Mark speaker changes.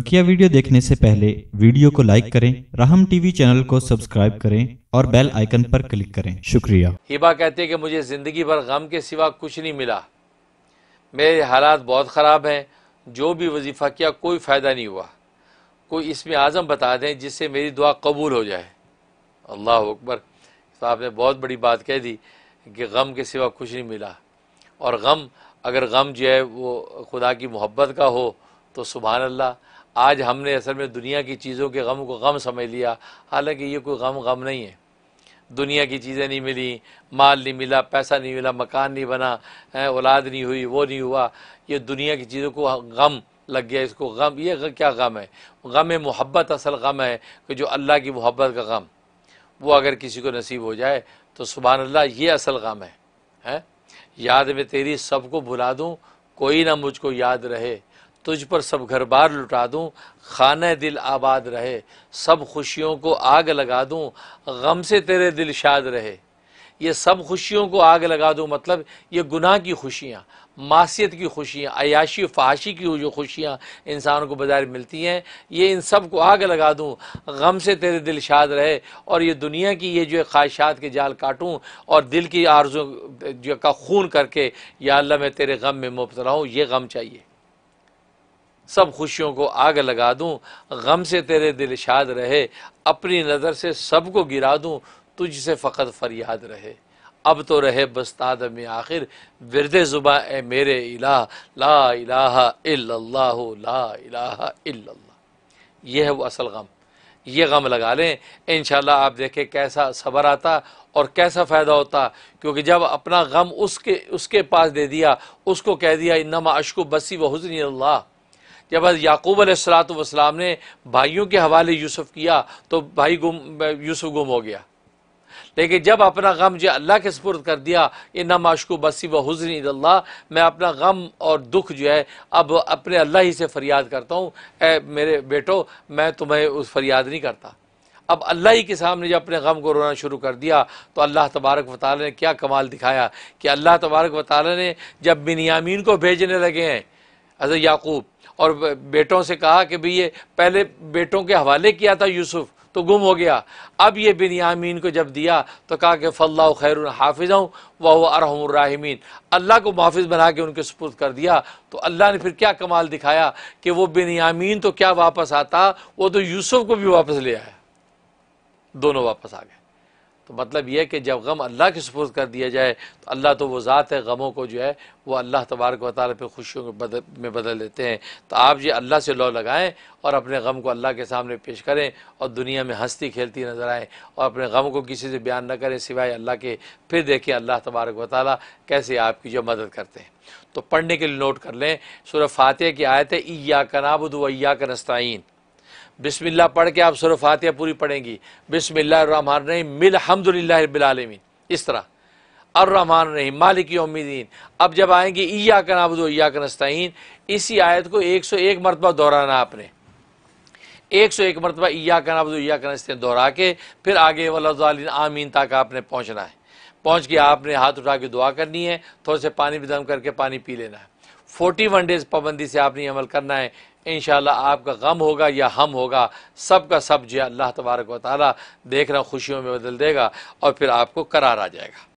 Speaker 1: बकिया वीडियो देखने से पहले वीडियो को लाइक करें राहम टीवी चैनल को सब्सक्राइब करें और बेल आइकन पर क्लिक करें शुक्रिया हिबा कहते कि मुझे ज़िंदगी भर गम के सिवा कुछ नहीं मिला मेरे हालात बहुत ख़राब हैं जो भी वजीफ़ा किया कोई फ़ायदा नहीं हुआ कोई इसमें आज़म बता दें जिससे मेरी दुआ कबूल हो जाए अल्लाह अकबर तो आपने बहुत बड़ी बात कह दी कि गम के सिवा कुछ नहीं मिला और गम अगर गम जो है वो खुदा की मोहब्बत का हो तो सुबह अल्लाह आज हमने असल में दुनिया की चीज़ों के गम को गम समझ लिया हालांकि ये कोई गम गम नहीं है दुनिया की चीज़ें नहीं मिली माल नहीं मिला पैसा नहीं मिला मकान नहीं बना औलाद नहीं हुई वो नहीं हुआ ये दुनिया की चीज़ों को गम लग गया इसको गम ये क्या गम है गम मोहब्बत असल गम है कि जो अल्लाह की मोहब्बत का गम वो अगर किसी को नसीब हो जाए तो सुबह अल्लाह ये असल गम है है? याद में तेरी सबको भुला दूँ कोई ना मुझको याद रहे तुझ पर सब घर बार लुटा दूँ खाना दिल आबाद रहे सब खुशियों को आग लगा दूँ गम से तेरे दिल शाद रहे ये सब खुशियों को आग लगा दूँ मतलब ये गुनाह की खुशियाँ मासीत की खुशियाँ अयाशी फहाशी की जो खुशियाँ इंसान को बाज़ार मिलती हैं ये इन सब को आग लगा दूँ गम से तेरे दिल शाद रहे और ये दुनिया की ये जो है ख्वाहिशात के जाल काटूँ और दिल की आर्जों जो का खून करके या अल्लाह मैं तेरे गम में मुबतला हूँ ये गम चाहिए सब खुशियों को आग लगा दूं गम से तेरे दिल शाद रहे अपनी नज़र से सबको गिरा दूं तुझसे फ़कत फरियाद रहे अब तो रहे बस्ताद में आखिर विरद ज़ुबा ए मेरे इलाह ला इलाहा इल्लल्लाह ला इलाहा इल्लल्लाह यह है वो असल गम ये गम लगा लें इन आप देखें कैसा सबर आता और कैसा फ़ायदा होता क्योंकि जब अपना गम उसके उसके पास दे दिया उसको कह दिया इन्नमा अशकु बसी व हजनी अल्लाह जब याकूब अलैहिस्सलाम ने भाइयों के हवाले यूसुफ किया तो भाई गुम यूसुफ गुम हो गया लेकिन जब अपना गम जो अल्लाह के सपुरद कर दिया इन माशकू बसी व हजन ईदल्ला मैं अपना गम और दुख जो है अब अपने अल्लाह ही से फरियाद करता हूँ मेरे बेटो मैं तुम्हें उस फरियाद नहीं करता अब अल्लाह ही के सामने जब अपने गम को रोना शुरू कर दिया तो अल्लाह तबारक वाली ने क्या कमाल दिखाया कि अल्लाह तबारक वाली ने जब बिनियामीन को भेजने लगे हैं हज़रत याकूब और बेटों से कहा कि भई ये पहले बेटों के हवाले किया था यूसुफ़ तो गुम हो गया अब ये बिन को जब दिया तो कहा कि फ़ल्ला खैर हाफिज़ हूँ वह अरहमरमीन अल्लाह को महाफिज बना के उनके सपुर्द कर दिया तो अल्लाह ने फिर क्या कमाल दिखाया कि वो बिन तो क्या वापस आता वो तो यूसुफ़ को भी वापस ले आया दोनों वापस आ गए तो मतलब यह कि जब गम अल्लाह के सपुर्द कर दिया जाए तो अल्लाह तो वो ज़ात है गमों को जो है वो अल्लाह तबारक वाली पे खुशियों में बदल में बदल लेते हैं तो आप ये अल्लाह से लौ लगाएं और अपने गम को अल्लाह के सामने पेश करें और दुनिया में हंसती खेलती नज़र आएँ और अपने गम को किसी से बयान न करें सिवाय अल्लाह के फिर देखें अल्लाह तबारक वाली कैसे आपकी जो मदद करते हैं तो पढ़ने के लिए नोट कर लें सुर फातह की आयत है ईया कनाबुद व ईया का बिस्मिल्लाह पढ़ के आप सुर फातिया पूरी पढ़ेंगी बिस्मिल्लाहमान रहीम मिल हमदिल्लाबीआलमीन इस तरह रहमान रहीम मालिक उम्मीदीन अब जब आएंगे ईया का नाबुद ईया का इसी आयत को एक सौ एक मरतबा दोहराना आपने एक सौ एक मरतबा ईया का नाबुद ईया का दोहरा के फिर आगे वाल आमीन तक आपने पहुँचना है पहुँच के आपने हाथ उठा के दुआ करनी है थोड़े से पानी भी दम करके पानी पी लेना है फोर्टी वन डेज़ पाबंदी से आपने अमल करना है इन आपका गम होगा या हम होगा सब का सब जो अल्लाह तबारक वाली देख रहा खुशियों में बदल देगा और फिर आपको करार आ जाएगा